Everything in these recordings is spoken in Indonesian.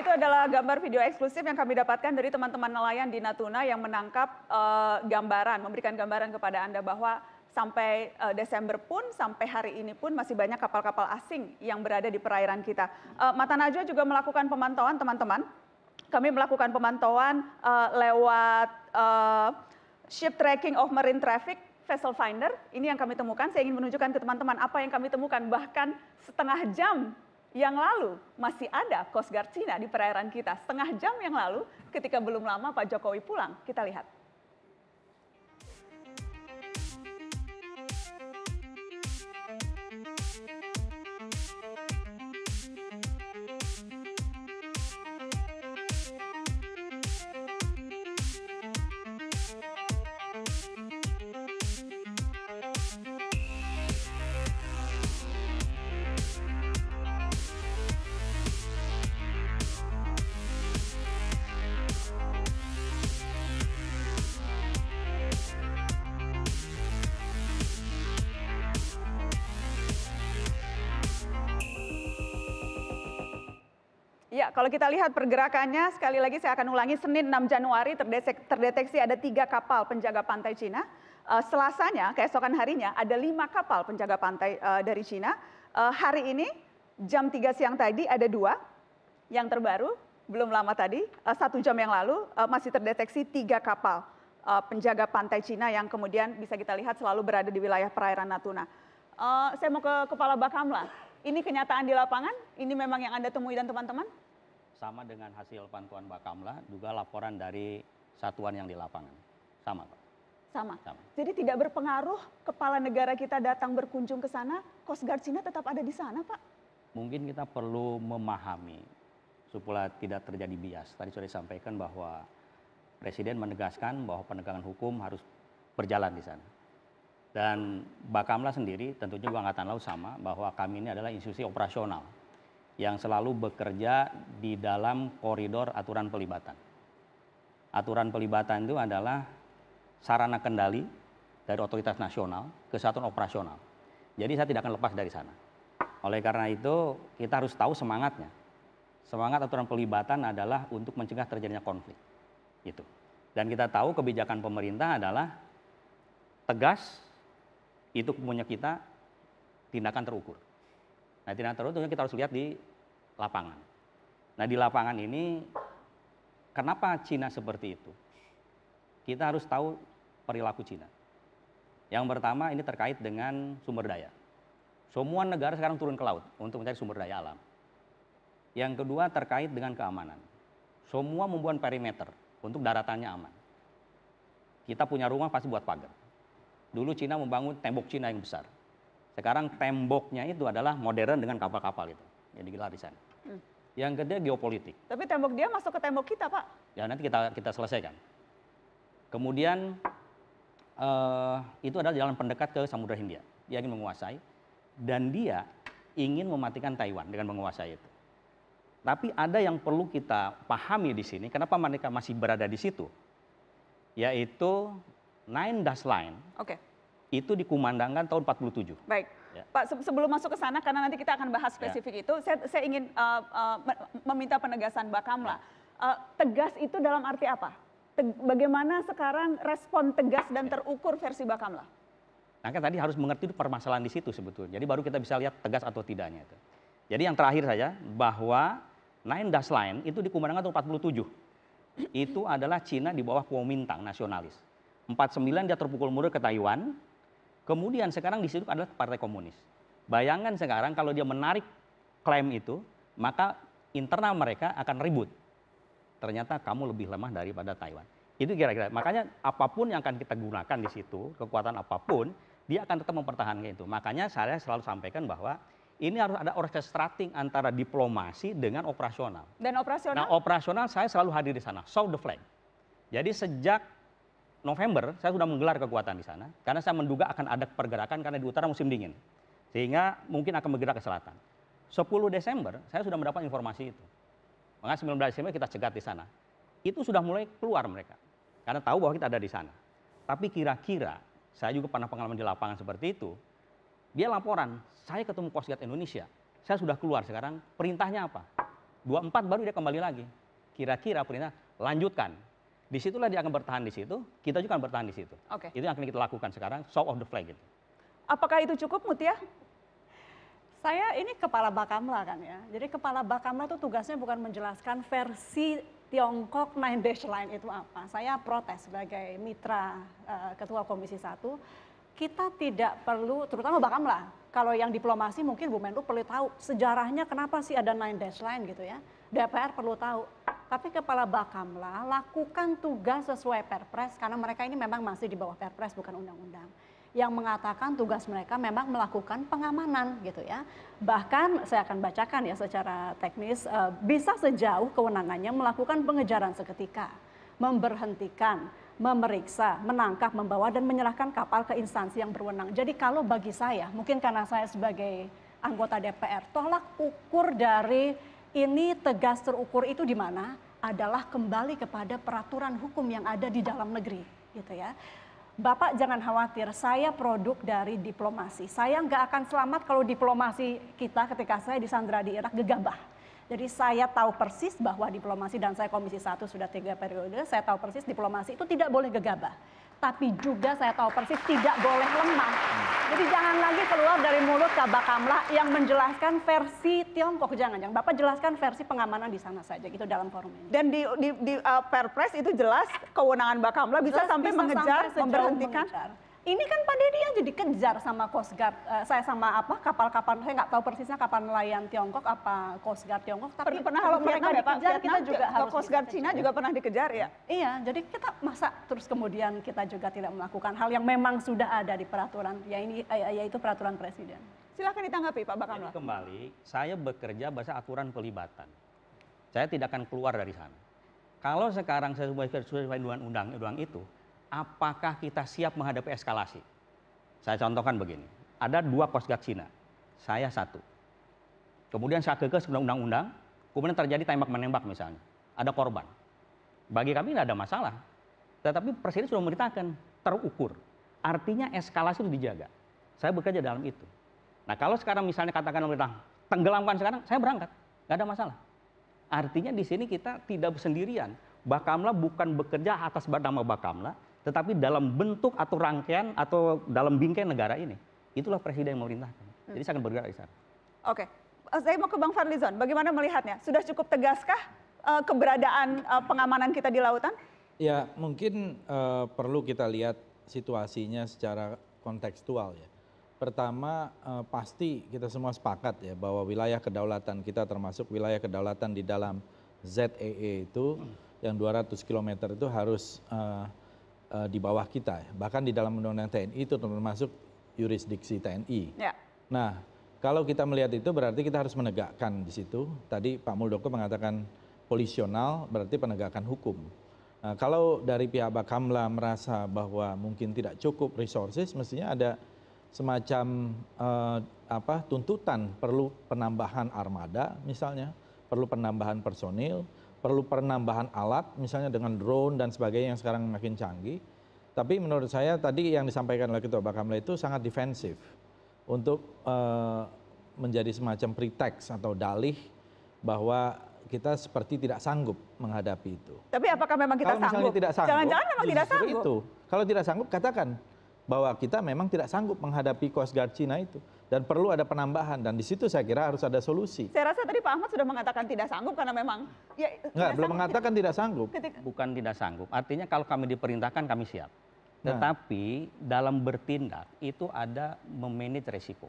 itu adalah gambar video eksklusif yang kami dapatkan dari teman-teman nelayan di Natuna yang menangkap uh, gambaran, memberikan gambaran kepada Anda bahwa sampai uh, Desember pun sampai hari ini pun masih banyak kapal-kapal asing yang berada di perairan kita. Uh, Mata Najwa juga melakukan pemantauan teman-teman. Kami melakukan pemantauan uh, lewat uh, ship tracking of marine traffic vessel finder. Ini yang kami temukan. Saya ingin menunjukkan ke teman-teman apa yang kami temukan bahkan setengah jam yang lalu masih ada Coast Guard Cina di perairan kita. Setengah jam yang lalu ketika belum lama Pak Jokowi pulang, kita lihat. kalau kita lihat pergerakannya, sekali lagi saya akan ulangi, Senin 6 Januari terdeteksi ada tiga kapal penjaga pantai Cina. Uh, selasanya, keesokan harinya, ada lima kapal penjaga pantai uh, dari Cina. Uh, hari ini, jam 3 siang tadi ada dua yang terbaru, belum lama tadi, uh, satu jam yang lalu uh, masih terdeteksi tiga kapal uh, penjaga pantai Cina yang kemudian bisa kita lihat selalu berada di wilayah perairan Natuna. Uh, saya mau ke Kepala Bakamla. Ini kenyataan di lapangan, ini memang yang Anda temui dan teman-teman? sama dengan hasil pantauan Bakamla juga laporan dari satuan yang di lapangan. Sama, Pak. Sama. sama. Jadi tidak berpengaruh kepala negara kita datang berkunjung ke sana, Coast Guard Cina tetap ada di sana, Pak? Mungkin kita perlu memahami supaya tidak terjadi bias. Tadi sudah disampaikan bahwa Presiden menegaskan bahwa penegakan hukum harus berjalan di sana. Dan Bakamla sendiri, tentunya juga Angkatan Laut sama, bahwa kami ini adalah institusi operasional yang selalu bekerja di dalam koridor aturan pelibatan. Aturan pelibatan itu adalah sarana kendali dari otoritas nasional, ke satuan operasional. Jadi saya tidak akan lepas dari sana. Oleh karena itu kita harus tahu semangatnya. Semangat aturan pelibatan adalah untuk mencegah terjadinya konflik. Itu. Dan kita tahu kebijakan pemerintah adalah tegas, itu punya kita, tindakan terukur. Nah tindakan teroris tentunya kita harus lihat di lapangan. Nah di lapangan ini kenapa Cina seperti itu? Kita harus tahu perilaku Cina. Yang pertama ini terkait dengan sumber daya. Semua negara sekarang turun ke laut untuk mencari sumber daya alam. Yang kedua terkait dengan keamanan. Semua membuat perimeter untuk daratannya aman. Kita punya rumah pasti buat pagar. Dulu Cina membangun tembok Cina yang besar sekarang temboknya itu adalah modern dengan kapal-kapal itu jadi gila di sana. Hmm. Yang kedua geopolitik. Tapi tembok dia masuk ke tembok kita, Pak. Ya nanti kita kita selesaikan. Kemudian uh, itu adalah jalan pendekat ke Samudra Hindia. Dia ingin menguasai dan dia ingin mematikan Taiwan dengan menguasai itu. Tapi ada yang perlu kita pahami di sini, kenapa mereka masih berada di situ, yaitu Nine Dash Line. Oke. Okay itu dikumandangkan tahun 47. Baik. Ya. Pak, sebelum masuk ke sana, karena nanti kita akan bahas ya. spesifik ya. itu, saya, saya ingin uh, uh, meminta penegasan Mbak Kamla. Uh, ya. eh, tegas itu dalam arti apa? Teg bagaimana sekarang respon tegas dan ya. terukur versi Mbak Kamla? Nah kan tadi harus mengerti itu permasalahan di situ sebetulnya. Jadi baru kita bisa lihat tegas atau tidaknya itu. Jadi yang terakhir saja, bahwa Nine Dash Line itu dikumandangkan tahun 47. Itu adalah Cina di bawah Kuomintang nasionalis. 49 dia terpukul mundur ke Taiwan, Kemudian sekarang di situ adalah Partai Komunis. Bayangkan sekarang kalau dia menarik klaim itu, maka internal mereka akan ribut. Ternyata kamu lebih lemah daripada Taiwan. Itu kira-kira. Makanya apapun yang akan kita gunakan di situ, kekuatan apapun, dia akan tetap mempertahankan itu. Makanya saya selalu sampaikan bahwa ini harus ada orchestrating antara diplomasi dengan operasional. Dan operasional? Nah, operasional saya selalu hadir di sana, show the flag. Jadi sejak November saya sudah menggelar kekuatan di sana karena saya menduga akan ada pergerakan karena di utara musim dingin. Sehingga mungkin akan bergerak ke selatan. 10 Desember saya sudah mendapat informasi itu. Maka 19 Desember kita cegat di sana. Itu sudah mulai keluar mereka. Karena tahu bahwa kita ada di sana. Tapi kira-kira saya juga pernah pengalaman di lapangan seperti itu. Dia laporan, saya ketemu Coast Indonesia. Saya sudah keluar sekarang, perintahnya apa? 24 baru dia kembali lagi. Kira-kira perintah lanjutkan disitulah dia akan bertahan di situ, kita juga akan bertahan di situ. Oke. Itu yang akan kita lakukan sekarang, show of the flag gitu. Apakah itu cukup Mutia? Ya? Saya ini kepala Bakamla kan ya, jadi kepala Bakamla itu tugasnya bukan menjelaskan versi Tiongkok Nine Dash Line itu apa. Saya protes sebagai mitra uh, Ketua Komisi Satu, kita tidak perlu, terutama Bakamla, kalau yang diplomasi mungkin Bu Menlu perlu tahu sejarahnya kenapa sih ada Nine Dash Line gitu ya. DPR perlu tahu tapi kepala Bakamla lakukan tugas sesuai Perpres karena mereka ini memang masih di bawah Perpres bukan undang-undang yang mengatakan tugas mereka memang melakukan pengamanan gitu ya. Bahkan saya akan bacakan ya secara teknis e, bisa sejauh kewenangannya melakukan pengejaran seketika, memberhentikan, memeriksa, menangkap, membawa dan menyerahkan kapal ke instansi yang berwenang. Jadi kalau bagi saya, mungkin karena saya sebagai anggota DPR, tolak ukur dari ini tegas terukur itu di mana adalah kembali kepada peraturan hukum yang ada di dalam negeri, gitu ya. Bapak jangan khawatir, saya produk dari diplomasi. Saya nggak akan selamat kalau diplomasi kita ketika saya di Sandra di Irak gegabah. Jadi saya tahu persis bahwa diplomasi dan saya komisi satu sudah tiga periode, saya tahu persis diplomasi itu tidak boleh gegabah tapi juga saya tahu persis tidak boleh lemah. Jadi jangan lagi keluar dari mulut Kabakamlah yang menjelaskan versi Tiongkok. Jangan, jangan. Bapak jelaskan versi pengamanan di sana saja gitu dalam forum ini. Dan di, di, di uh, Perpres itu jelas kewenangan bakamlah bisa jelas sampai bisa mengejar, sampai memberhentikan. Mengejar. Ini kan pada dia jadi kejar sama Coast Guard, uh, saya sama apa kapal-kapal, saya nggak tahu persisnya kapal nelayan Tiongkok apa Coast Guard Tiongkok, tapi pernah kalau mereka ada, dikejar Vietnam, kita juga harus Coast Guard Cina juga pernah dikejar ya. Iya, jadi kita masa terus kemudian kita juga tidak melakukan hal yang memang sudah ada di peraturan, ya ini ya, ya, yaitu peraturan presiden. Silahkan ditanggapi Pak Bakamla. Jadi kembali, saya bekerja bahasa aturan pelibatan. Saya tidak akan keluar dari sana. Kalau sekarang saya sesuai dengan undang-undang itu, apakah kita siap menghadapi eskalasi. Saya contohkan begini, ada dua kosgat Cina, saya satu. Kemudian saya kekes undang-undang, kemudian terjadi tembak-menembak misalnya, ada korban. Bagi kami tidak ada masalah, tetapi Presiden sudah memerintahkan, terukur. Artinya eskalasi itu dijaga. Saya bekerja dalam itu. Nah kalau sekarang misalnya katakan pemerintah, tenggelamkan sekarang, saya berangkat. tidak ada masalah. Artinya di sini kita tidak sendirian. Bakamla bukan bekerja atas nama Bakamla, tetapi dalam bentuk atau rangkaian atau dalam bingkai negara ini itulah presiden yang memerintahkan hmm. jadi saya akan bergerak di sana oke eh, saya mau ke bang Fadlizon bagaimana melihatnya sudah cukup tegaskah uh, keberadaan eh, pengamanan kita di lautan ya mungkin uh, perlu kita lihat situasinya secara kontekstual ya pertama uh, pasti kita semua sepakat ya bahwa wilayah kedaulatan kita termasuk wilayah kedaulatan di dalam ZEE e itu hmm. yang 200 km itu harus uh, Eh, di bawah kita. Ya. Bahkan di dalam undang-undang TNI itu termasuk yurisdiksi TNI. Ya. Nah, kalau kita melihat itu berarti kita harus menegakkan di situ. Tadi Pak Muldoko mengatakan polisional berarti penegakan hukum. Nah, kalau dari pihak Bakamla merasa bahwa mungkin tidak cukup resources, mestinya ada semacam eh, apa tuntutan perlu penambahan armada misalnya, perlu penambahan personil, perlu penambahan alat misalnya dengan drone dan sebagainya yang sekarang makin canggih. Tapi menurut saya tadi yang disampaikan oleh Ketua Bakamla itu sangat defensif untuk uh, menjadi semacam pretext atau dalih bahwa kita seperti tidak sanggup menghadapi itu. Tapi apakah memang kita sanggup? sanggup? Jangan-jangan memang tidak sanggup. Itu. Kalau tidak sanggup katakan bahwa kita memang tidak sanggup menghadapi Coast Guard Cina itu dan perlu ada penambahan dan di situ saya kira harus ada solusi. Saya rasa tadi Pak Ahmad sudah mengatakan tidak sanggup karena memang ya Enggak, belum mengatakan tidak, tidak sanggup. Bukan tidak sanggup. Artinya kalau kami diperintahkan kami siap. Nah. Tetapi nah. dalam bertindak itu ada memanage resiko.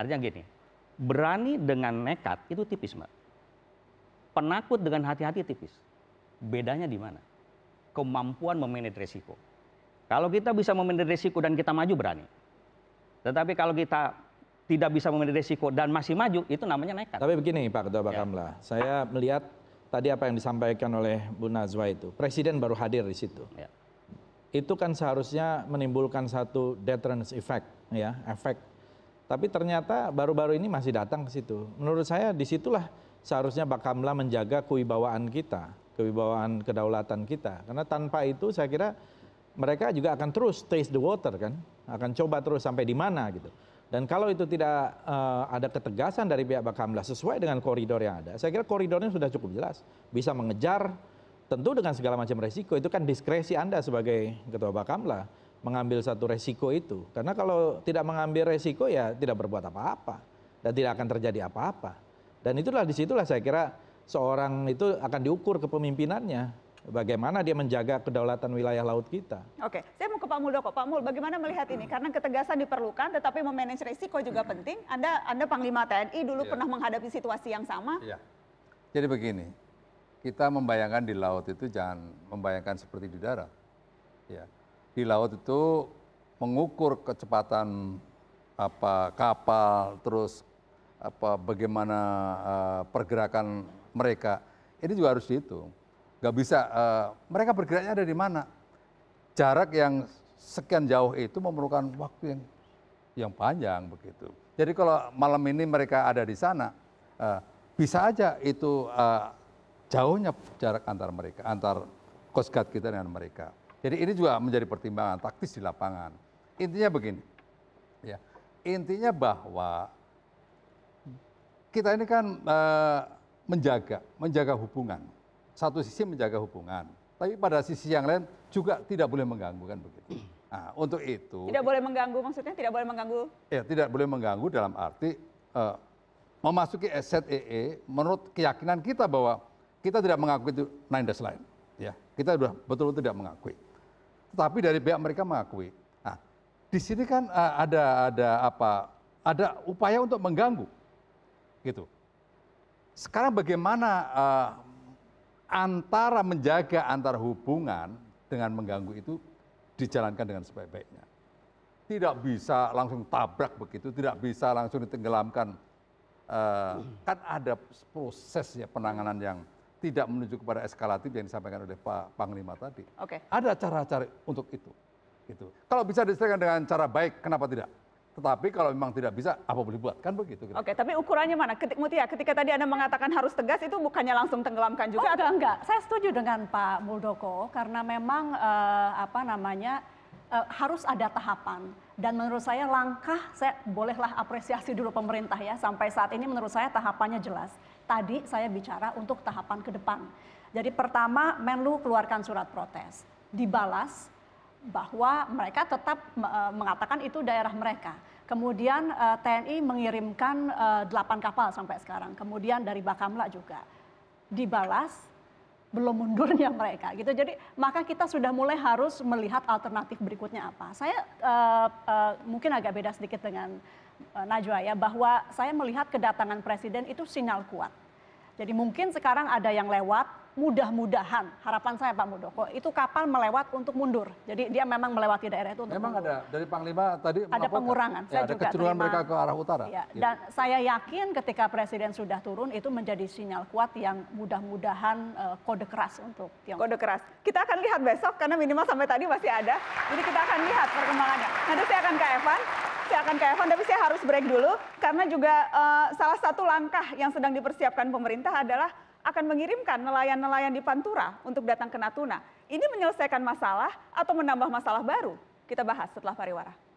Artinya gini, berani dengan nekat itu tipis, Mbak. Penakut dengan hati-hati tipis. Bedanya di mana? Kemampuan memanage resiko. Kalau kita bisa memanage risiko dan kita maju berani. Tetapi kalau kita tidak bisa memanage risiko dan masih maju, itu namanya nekat. Tapi begini Pak Ketua ya. Bakamla, ya. saya melihat tadi apa yang disampaikan oleh Bu Nazwa itu, Presiden baru hadir di situ. Ya. Itu kan seharusnya menimbulkan satu deterrence effect, ya, efek. Tapi ternyata baru-baru ini masih datang ke situ. Menurut saya disitulah seharusnya Bakamla menjaga kewibawaan kita, kewibawaan kedaulatan kita. Karena tanpa itu saya kira mereka juga akan terus taste the water kan, akan coba terus sampai di mana gitu. Dan kalau itu tidak uh, ada ketegasan dari pihak Bakamla sesuai dengan koridor yang ada, saya kira koridornya sudah cukup jelas. Bisa mengejar tentu dengan segala macam resiko, itu kan diskresi Anda sebagai Ketua Bakamla mengambil satu resiko itu. Karena kalau tidak mengambil resiko ya tidak berbuat apa-apa dan tidak akan terjadi apa-apa. Dan itulah disitulah saya kira seorang itu akan diukur kepemimpinannya bagaimana dia menjaga kedaulatan wilayah laut kita. Oke, saya mau ke Pak Muldoko. Pak Mul, bagaimana melihat ini? Karena ketegasan diperlukan, tetapi memanage risiko juga penting. Anda, Anda Panglima TNI dulu ya. pernah menghadapi situasi yang sama. Ya. Jadi begini, kita membayangkan di laut itu jangan membayangkan seperti di darat. Ya. Di laut itu mengukur kecepatan apa kapal, terus apa bagaimana uh, pergerakan mereka. Ini juga harus dihitung nggak bisa eh, mereka bergeraknya ada di mana jarak yang sekian jauh itu memerlukan waktu yang yang panjang begitu jadi kalau malam ini mereka ada di sana eh, bisa aja itu eh, jauhnya jarak antar mereka antar coast guard kita dengan mereka jadi ini juga menjadi pertimbangan taktis di lapangan intinya begini ya intinya bahwa kita ini kan menjaga menjaga hubungan satu sisi menjaga hubungan, tapi pada sisi yang lain juga tidak boleh mengganggu kan begitu. Nah, untuk itu tidak boleh mengganggu maksudnya tidak boleh mengganggu. Ya, tidak boleh mengganggu dalam arti uh, memasuki SZEE e, menurut keyakinan kita bahwa kita tidak mengakui itu nine dash line. Ya, kita sudah betul-betul tidak mengakui. Tetapi dari pihak mereka mengakui. Nah, di sini kan uh, ada ada apa? Ada upaya untuk mengganggu. Gitu. Sekarang bagaimana uh, antara menjaga antara hubungan dengan mengganggu itu dijalankan dengan sebaik-baiknya. Tidak bisa langsung tabrak begitu, tidak bisa langsung ditenggelamkan. Uh, kan ada proses ya penanganan yang tidak menuju kepada eskalatif yang disampaikan oleh Pak Panglima tadi. Okay. Ada cara-cara untuk itu. Gitu. Kalau bisa diselesaikan dengan cara baik, kenapa tidak? Tetapi kalau memang tidak bisa, apa boleh buat? Kan begitu. Oke, okay, tapi ukurannya mana? Ketik Mutia, ketika tadi Anda mengatakan harus tegas, itu bukannya langsung tenggelamkan juga? Oh, atau? enggak, Saya setuju dengan Pak Muldoko, karena memang uh, apa namanya, uh, harus ada tahapan. Dan menurut saya langkah, saya bolehlah apresiasi dulu pemerintah ya, sampai saat ini menurut saya tahapannya jelas. Tadi saya bicara untuk tahapan ke depan. Jadi pertama, Menlu keluarkan surat protes. Dibalas, bahwa mereka tetap e, mengatakan itu daerah mereka. Kemudian e, TNI mengirimkan 8 e, kapal sampai sekarang. Kemudian dari Bakamla juga dibalas belum mundurnya mereka gitu. Jadi maka kita sudah mulai harus melihat alternatif berikutnya apa. Saya uh, uh, mungkin agak beda sedikit dengan uh, Najwa ya bahwa saya melihat kedatangan presiden itu sinyal kuat jadi mungkin sekarang ada yang lewat, mudah-mudahan harapan saya Pak Muldoko itu kapal melewat untuk mundur. Jadi dia memang melewati daerah itu untuk Memang mundur. ada dari Panglima tadi ada pengurangan. Ya, ada juga kecenderungan mereka ke arah utara. Ya, gitu. Dan saya yakin ketika presiden sudah turun itu menjadi sinyal kuat yang mudah-mudahan uh, kode keras untuk Tiongkok. Kode keras. Kita akan lihat besok karena minimal sampai tadi masih ada. Jadi kita akan lihat perkembangannya. Nanti saya akan ke Evan saya akan ke Evan, tapi saya harus break dulu karena juga uh, salah satu langkah yang sedang dipersiapkan pemerintah adalah akan mengirimkan nelayan-nelayan di Pantura untuk datang ke Natuna. Ini menyelesaikan masalah atau menambah masalah baru? Kita bahas setelah pariwara.